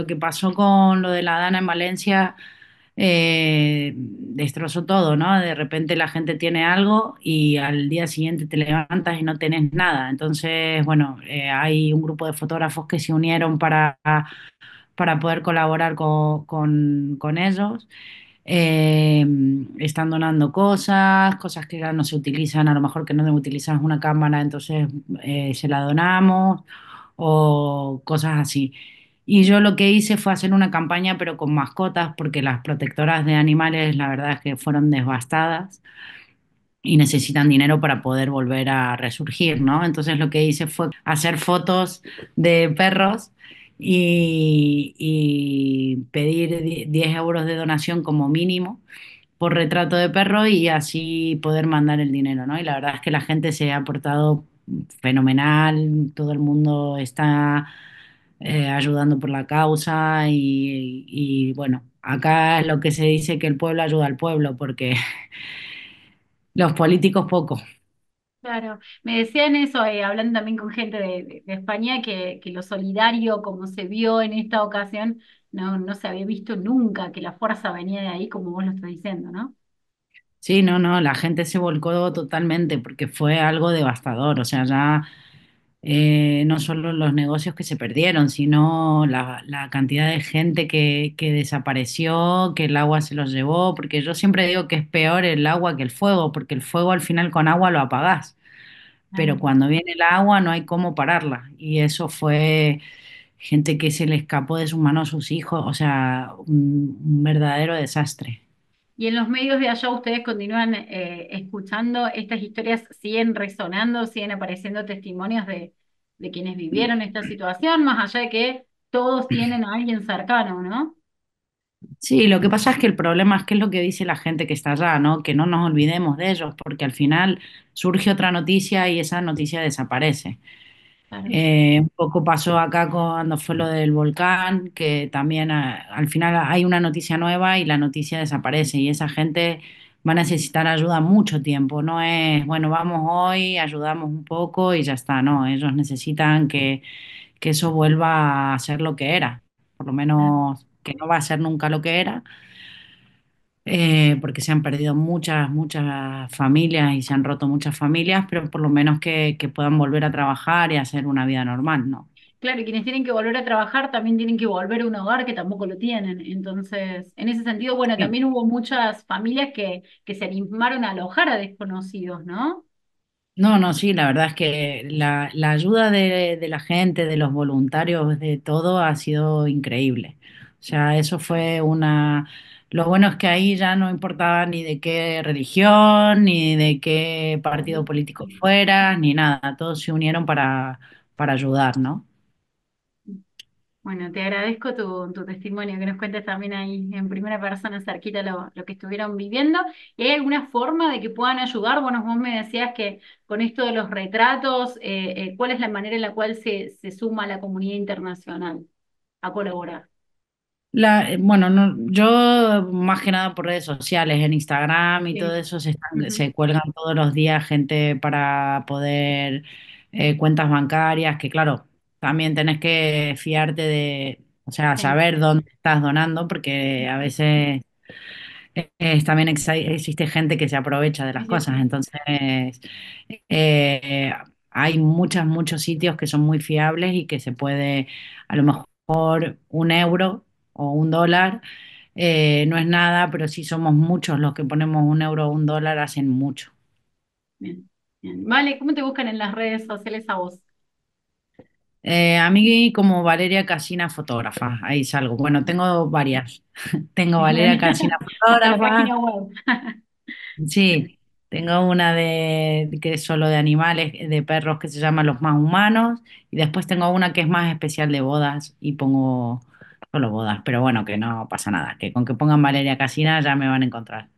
Lo que pasó con lo de la Dana en Valencia eh, destrozó todo, ¿no? De repente la gente tiene algo y al día siguiente te levantas y no tenés nada. Entonces, bueno, eh, hay un grupo de fotógrafos que se unieron para, para poder colaborar con, ellos. Eh, están donando cosas, cosas que ya no se utilizan, a lo mejor que no utilizas una cámara, entonces se la donamos o cosas así. Y yo lo que hice fue hacer una campaña, pero con mascotas, porque las protectoras de animales, la verdad es que fueron devastadas y necesitan dinero para poder volver a resurgir, ¿no? Entonces lo que hice fue hacer fotos de perros y, pedir 10 euros de donación como mínimo por retrato de perro y así poder mandar el dinero, ¿no? Y la verdad es que la gente se ha portado fenomenal, todo el mundo está eh, ayudando por la causa y, bueno, acá es lo que se dice que el pueblo ayuda al pueblo porque los políticos poco. Claro, me decían eso, eh, hablando también con gente de, España, que, lo solidario como se vio en esta ocasión, no, no se había visto nunca que la fuerza venía de ahí, como vos lo estás diciendo, ¿no? Sí, no, no, la gente se volcó totalmente porque fue algo devastador, o sea, ya eh, no solo los negocios que se perdieron, sino la, cantidad de gente que, desapareció, que el agua se los llevó, porque yo siempre digo que es peor el agua que el fuego, porque el fuego al final con agua lo apagás, pero cuando viene el agua no hay cómo pararla, y eso fue gente que se le escapó de sus manos a sus hijos, o sea, un verdadero desastre. Y en los medios de allá ustedes continúan eh, escuchando, estas historias siguen resonando, siguen apareciendo testimonios de, de quienes vivieron esta situación, más allá de que todos tienen a alguien cercano, ¿no? Sí, lo que pasa es que el problema es que es lo que dice la gente que está allá, ¿no? Que no nos olvidemos de ellos, porque al final surge otra noticia y esa noticia desaparece. Eh, un poco pasó acá cuando fue lo del volcán, que también ah, al final hay una noticia nueva y la noticia desaparece y esa gente va a necesitar ayuda mucho tiempo, no es, bueno, vamos hoy, ayudamos un poco y ya está, no, ellos necesitan que eso vuelva a ser lo que era, por lo menos que no va a ser nunca lo que era, eh, porque se han perdido muchas, muchas familias y se han roto muchas familias, pero por lo menos que, puedan volver a trabajar y hacer una vida normal, ¿no? Claro, y quienes tienen que volver a trabajar también tienen que volver a un hogar que tampoco lo tienen. Entonces, en ese sentido, bueno, también hubo muchas familias que, que se animaron a alojar a desconocidos, ¿no? No, no, sí, la verdad es que la, la ayuda de, la gente, de los voluntarios, de todo, ha sido increíble. O sea, eso fue una, lo bueno es que ahí ya no importaba ni de qué religión, ni de qué partido político fuera, ni nada. Todos se unieron para, para ayudar, ¿no? Bueno, te agradezco tu, testimonio, que nos cuentes también ahí en primera persona, cerquita, lo, lo, que estuvieron viviendo. ¿Y hay alguna forma de que puedan ayudar? Bueno, vos me decías que con esto de los retratos, eh, eh, ¿cuál es la manera en la cual se, se suma la comunidad internacional a colaborar? Eh, bueno, yo más que nada por redes sociales, en Instagram y todo eso, se, cuelgan todos los días gente para poder eh, cuentas bancarias, que claro, también tenés que fiarte de, o sea, saber dónde estás donando, porque a veces también existe gente que se aprovecha de las cosas, entonces eh, hay muchos, muchos sitios que son muy fiables y que se puede, a lo mejor, un euro o un dólar, eh, no es nada, pero si somos muchos los que ponemos un euro o un dólar, hacen mucho. Bien, Vale, ¿cómo te buscan en las redes sociales a vos? Eh, a mí como Valeria Casina fotógrafa, ahí salgo. Bueno, tengo varias. tengo Valeria Casina fotógrafa. sí, tengo una de que es solo de animales, de perros que se llaman Los más humanos y después tengo una que es más especial de bodas y pongo Solo bodas, pero bueno, que no pasa nada, que con que pongan Valeria Casina ya me van a encontrar.